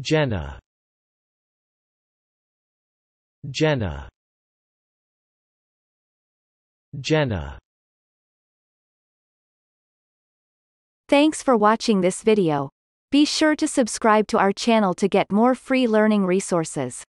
Jenna, Jenna, Jenna. Thanks for watching this video. Be sure to subscribe to our channel to get more free learning resources.